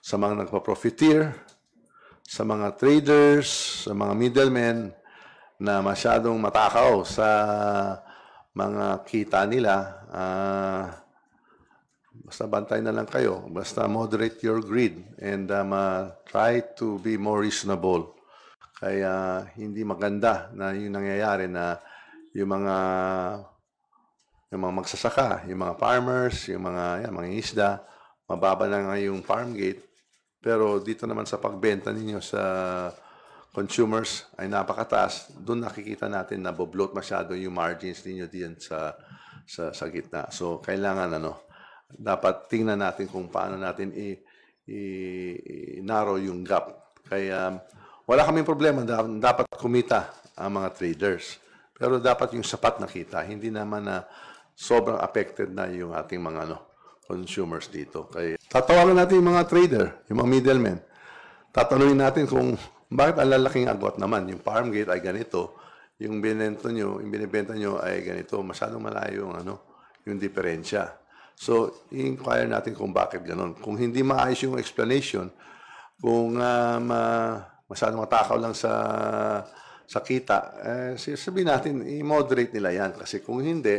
sa mga nagpa-profiteer, sa mga traders, sa mga middlemen na masyadong matakaw sa mga kita nila. Uh, basta bantay na lang kayo. Basta moderate your greed and um, uh, try to be more reasonable. Kaya hindi maganda na yung nangyayari na yung mga yung mga magsasaka, yung mga farmers, yung mga yan, mga isda, mababa na nga yung farm gate pero dito naman sa pagbenta ninyo sa consumers ay napakataas. Doon nakikita natin na bobloat masyado yung margins ninyo diyan sa, sa, sa gitna. So, kailangan ano, dapat tingnan natin kung paano natin i, i, i narrow yung gap. Kaya wala kaming problema. Dapat kumita ang mga traders. Pero dapat yung sapat na kita. Hindi naman na sobrang affected na yung ating mga ano, consumers dito. Kaya Tatawagan natin yung mga trader, yung mga middlemen. Tatanungin natin kung bakit ang lalaking agwat naman. Yung farm gate ay ganito. Yung binenta nyo, yung binibenta nyo ay ganito. Masyadong malayo yung, ano, yung diferensya. So, inquire natin kung bakit ganon. Kung hindi maayos yung explanation, kung uh, ma, masyadong matakaw lang sa sa kita, eh, sabihin natin, i-moderate nila yan. Kasi kung hindi,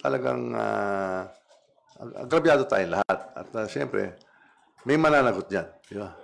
talagang uh, agrabyado tayong lahat. At uh, siyempre, may mananagot dyan. Di ba?